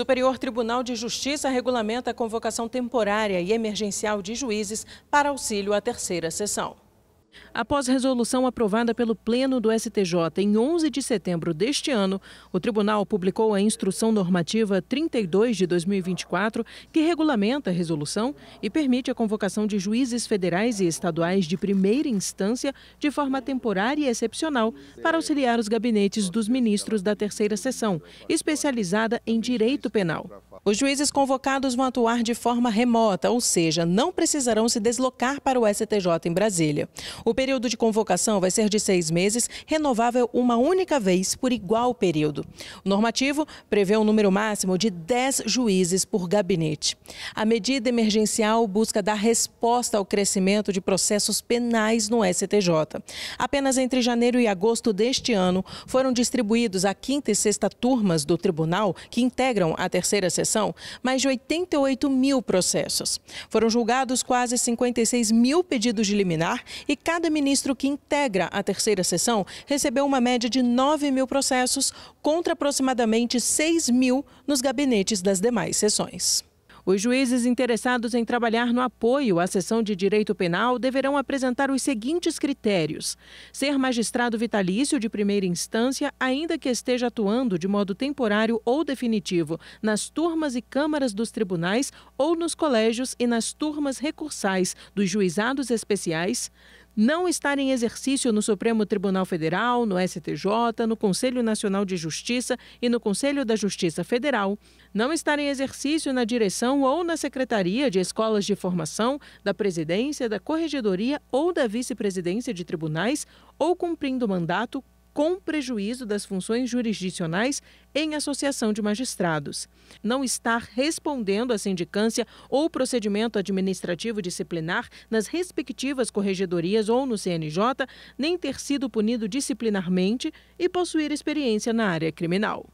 Superior Tribunal de Justiça regulamenta a convocação temporária e emergencial de juízes para auxílio à terceira sessão. Após resolução aprovada pelo Pleno do STJ em 11 de setembro deste ano, o tribunal publicou a Instrução Normativa 32 de 2024, que regulamenta a resolução e permite a convocação de juízes federais e estaduais de primeira instância de forma temporária e excepcional para auxiliar os gabinetes dos ministros da terceira sessão, especializada em direito penal. Os juízes convocados vão atuar de forma remota, ou seja, não precisarão se deslocar para o STJ em Brasília. O período de convocação vai ser de seis meses, renovável uma única vez por igual período. O normativo prevê um número máximo de 10 juízes por gabinete. A medida emergencial busca dar resposta ao crescimento de processos penais no STJ. Apenas entre janeiro e agosto deste ano foram distribuídos a quinta e sexta turmas do tribunal que integram a terceira sessão Proteção mais de 88 mil processos. Foram julgados quase 56 mil pedidos de liminar e cada ministro que integra a terceira sessão recebeu uma média de 9 mil processos contra aproximadamente 6 mil nos gabinetes das demais sessões. Os juízes interessados em trabalhar no apoio à sessão de direito penal deverão apresentar os seguintes critérios: ser magistrado vitalício de primeira instância, ainda que esteja atuando de modo temporário ou definitivo nas turmas e câmaras dos tribunais ou nos colégios e nas turmas recursais dos juizados especiais não estar em exercício no Supremo Tribunal Federal, no STJ, no Conselho Nacional de Justiça e no Conselho da Justiça Federal, não estar em exercício na direção ou na secretaria de escolas de formação, da presidência, da corregedoria ou da vice-presidência de tribunais, ou cumprindo mandato com prejuízo das funções jurisdicionais em associação de magistrados. Não estar respondendo à sindicância ou procedimento administrativo disciplinar nas respectivas corregedorias ou no CNJ, nem ter sido punido disciplinarmente e possuir experiência na área criminal.